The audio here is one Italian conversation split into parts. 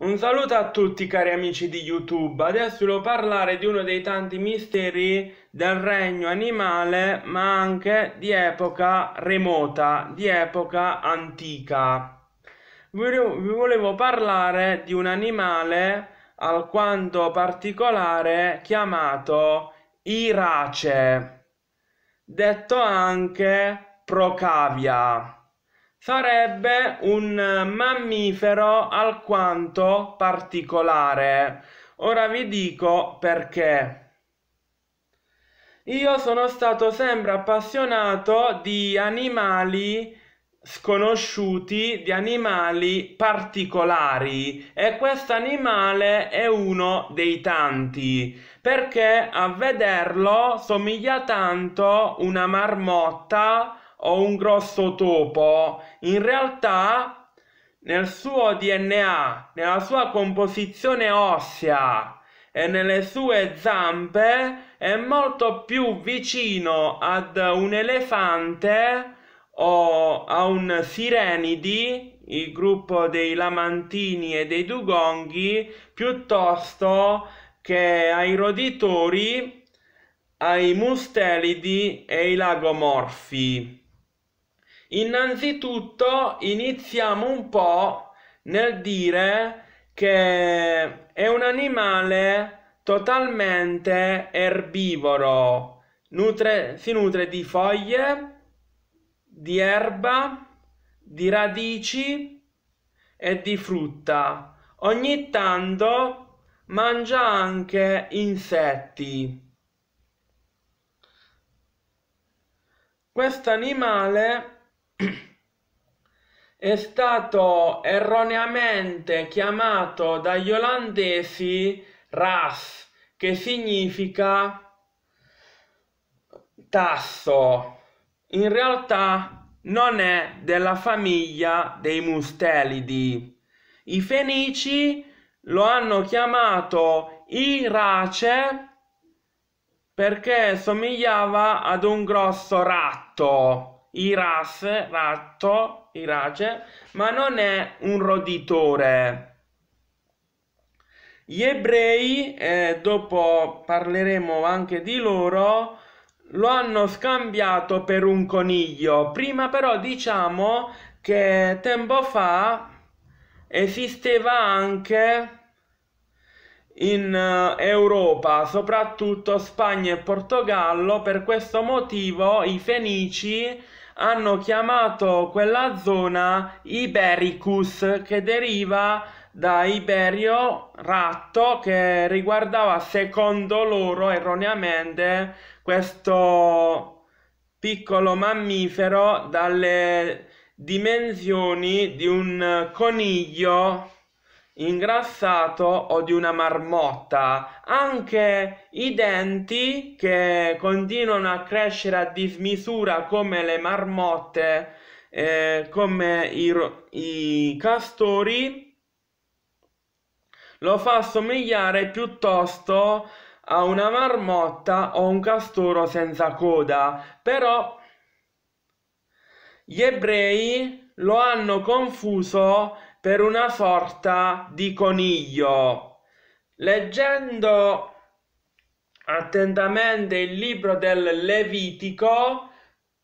Un saluto a tutti cari amici di YouTube, adesso voglio parlare di uno dei tanti misteri del regno animale ma anche di epoca remota, di epoca antica. Vi volevo parlare di un animale alquanto particolare chiamato Irace, detto anche Procavia. Sarebbe un mammifero alquanto particolare. Ora vi dico perché. Io sono stato sempre appassionato di animali sconosciuti, di animali particolari e questo animale è uno dei tanti perché a vederlo somiglia tanto una marmotta o un grosso topo, in realtà nel suo DNA, nella sua composizione ossea e nelle sue zampe è molto più vicino ad un elefante o a un sirenidi, il gruppo dei lamantini e dei dugonghi, piuttosto che ai roditori, ai mustelidi e ai lagomorfi. Innanzitutto iniziamo un po' nel dire che è un animale totalmente erbivoro, nutre, si nutre di foglie, di erba, di radici e di frutta. Ogni tanto mangia anche insetti. Questo animale è stato erroneamente chiamato dagli olandesi RAS, che significa tasso. In realtà non è della famiglia dei mustelidi. I fenici lo hanno chiamato Irace perché somigliava ad un grosso ratto Iraf, ratto, Irace, ma non è un roditore. Gli ebrei, eh, dopo parleremo anche di loro, lo hanno scambiato per un coniglio. Prima però diciamo che tempo fa esisteva anche in eh, Europa, soprattutto Spagna e Portogallo, per questo motivo i fenici hanno chiamato quella zona Ibericus che deriva da Iberio ratto che riguardava secondo loro erroneamente questo piccolo mammifero dalle dimensioni di un coniglio ingrassato o di una marmotta, anche i denti che continuano a crescere a dismisura come le marmotte, eh, come i, i castori, lo fa somigliare piuttosto a una marmotta o un castoro senza coda, però gli ebrei lo hanno confuso per una sorta di coniglio. Leggendo attentamente il libro del Levitico,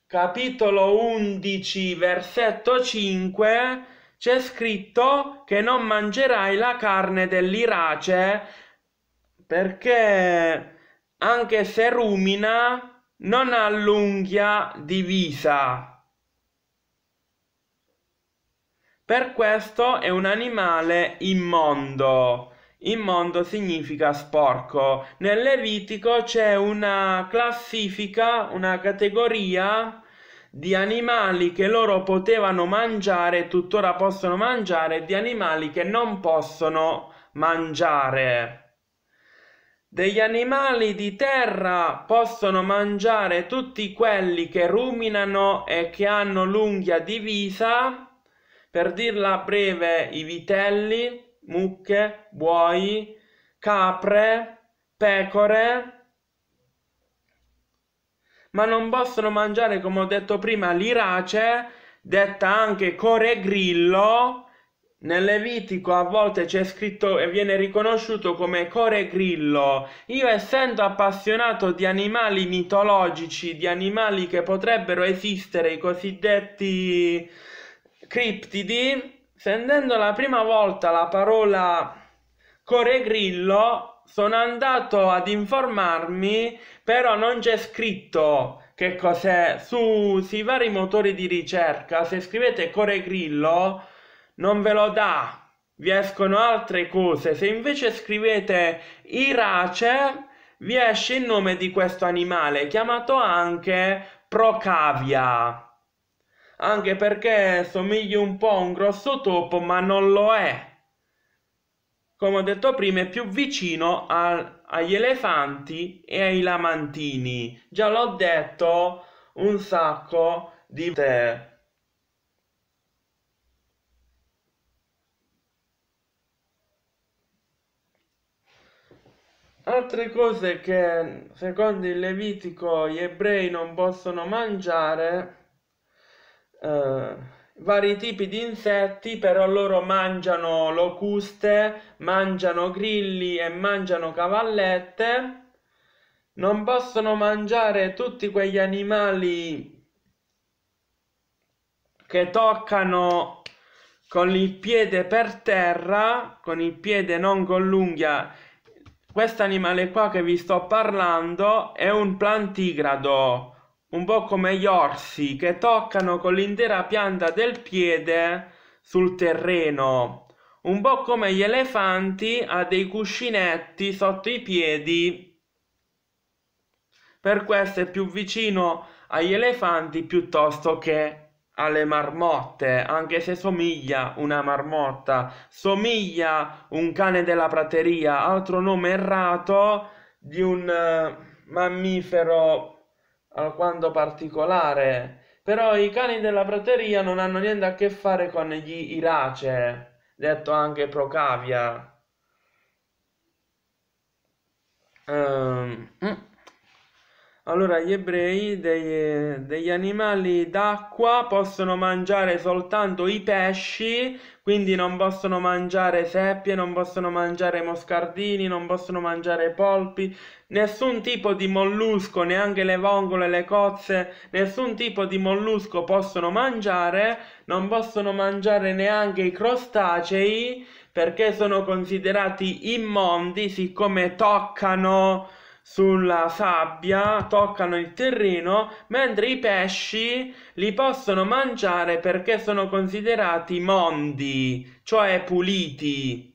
capitolo 11, versetto 5, c'è scritto che non mangerai la carne dell'irace perché anche se rumina non ha l'unghia divisa. Per questo è un animale immondo. Immondo significa sporco. Nel Levitico c'è una classifica, una categoria di animali che loro potevano mangiare, tuttora possono mangiare, di animali che non possono mangiare. Degli animali di terra possono mangiare tutti quelli che ruminano e che hanno l'unghia divisa per dirla breve, i vitelli, mucche, buoi, capre, pecore, ma non possono mangiare, come ho detto prima, l'irace, detta anche coregrillo. Nel Levitico a volte c'è scritto e viene riconosciuto come core grillo. Io essendo appassionato di animali mitologici, di animali che potrebbero esistere, i cosiddetti criptidi, sentendo la prima volta la parola coregrillo, sono andato ad informarmi, però non c'è scritto che cos'è. Su sui vari motori di ricerca, se scrivete coregrillo, non ve lo dà, vi escono altre cose. Se invece scrivete Irace, vi esce il nome di questo animale, chiamato anche Procavia anche perché somiglia un po' a un grosso topo, ma non lo è. Come ho detto prima, è più vicino al, agli elefanti e ai lamantini. Già l'ho detto un sacco di te. Altre cose che secondo il Levitico gli ebrei non possono mangiare eh, vari tipi di insetti, però loro mangiano locuste, mangiano grilli e mangiano cavallette. Non possono mangiare tutti quegli animali che toccano con il piede per terra, con il piede non con l'unghia. Questo animale qua che vi sto parlando è un plantigrado un po' come gli orsi che toccano con l'intera pianta del piede sul terreno, un po' come gli elefanti ha dei cuscinetti sotto i piedi. Per questo è più vicino agli elefanti piuttosto che alle marmotte, anche se somiglia una marmotta, somiglia un cane della prateria, altro nome errato di un eh, mammifero alquanto particolare, però i cani della prateria non hanno niente a che fare con gli irace, detto anche procavia. Um, allora, gli ebrei degli, degli animali d'acqua possono mangiare soltanto i pesci, quindi non possono mangiare seppie, non possono mangiare moscardini, non possono mangiare polpi, nessun tipo di mollusco, neanche le vongole, le cozze, nessun tipo di mollusco possono mangiare, non possono mangiare neanche i crostacei perché sono considerati immondi siccome toccano sulla sabbia, toccano il terreno, mentre i pesci li possono mangiare perché sono considerati mondi, cioè puliti.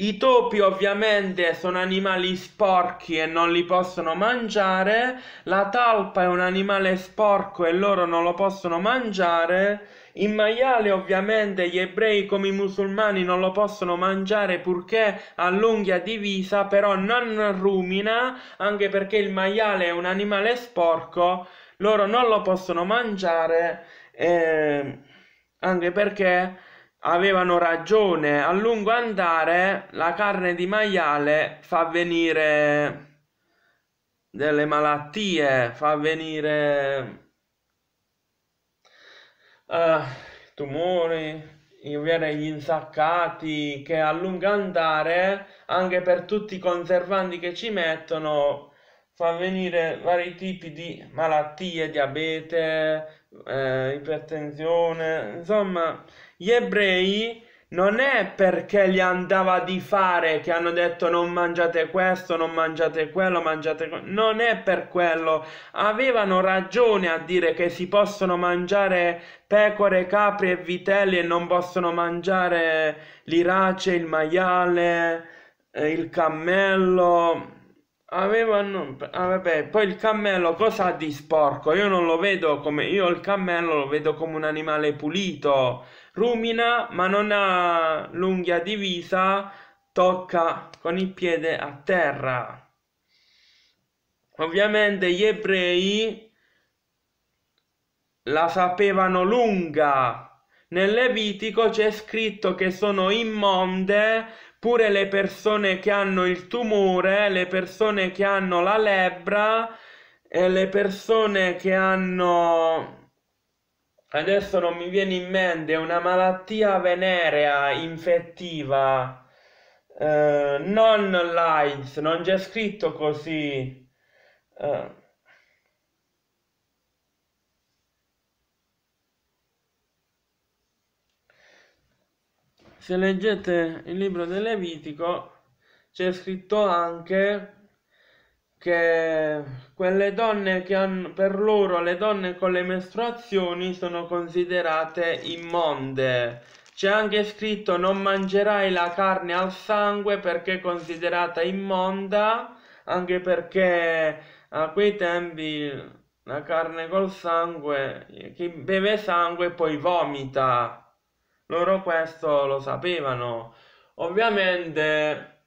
I topi ovviamente sono animali sporchi e non li possono mangiare, la talpa è un animale sporco e loro non lo possono mangiare il maiale ovviamente gli ebrei come i musulmani non lo possono mangiare purché lunghia divisa, però non rumina, anche perché il maiale è un animale sporco, loro non lo possono mangiare, eh, anche perché avevano ragione, a lungo andare la carne di maiale fa venire delle malattie, fa venire eh, tumori, ovviamente gli insaccati che a lungo andare anche per tutti i conservanti che ci mettono fa venire vari tipi di malattie, diabete, eh, ipertensione, insomma gli ebrei non è perché gli andava di fare che hanno detto non mangiate questo, non mangiate quello, mangiate quello. Non è per quello. Avevano ragione a dire che si possono mangiare pecore, capri e vitelli e non possono mangiare l'irace, il maiale, eh, il cammello. Avevano, ah, vabbè, poi il cammello cosa ha di sporco? Io non lo vedo come, io il cammello lo vedo come un animale pulito, rumina ma non ha l'unghia divisa, tocca con il piede a terra. Ovviamente gli ebrei la sapevano lunga. Nel Levitico c'è scritto che sono immonde pure le persone che hanno il tumore, le persone che hanno la lebbra e le persone che hanno Adesso non mi viene in mente una malattia venerea infettiva. Eh, non l'AIDS, non c'è scritto così. Eh. Se leggete il libro del Levitico c'è scritto anche che quelle donne che hanno per loro le donne con le mestruazioni sono considerate immonde. C'è anche scritto non mangerai la carne al sangue perché è considerata immonda, anche perché a quei tempi la carne col sangue, chi beve sangue poi vomita. Loro questo lo sapevano. Ovviamente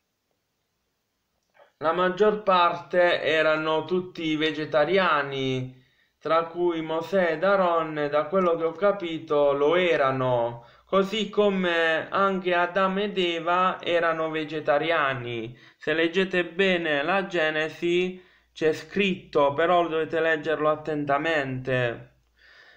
la maggior parte erano tutti vegetariani, tra cui Mosè ed Aaron, da quello che ho capito lo erano, così come anche Adamo ed Eva erano vegetariani. Se leggete bene la Genesi c'è scritto, però dovete leggerlo attentamente.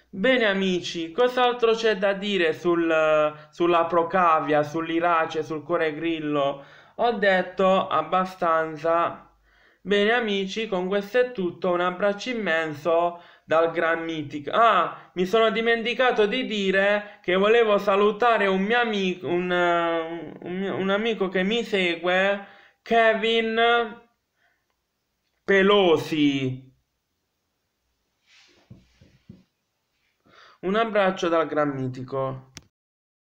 Bene amici, cos'altro c'è da dire sul, sulla Procavia, sull'Irace, sul cuore Grillo? ho detto abbastanza. Bene amici, con questo è tutto, un abbraccio immenso dal Gran Mythic. Ah, mi sono dimenticato di dire che volevo salutare un mio amico, un, un, un amico che mi segue, Kevin Pelosi. Un abbraccio dal Gran Mitico.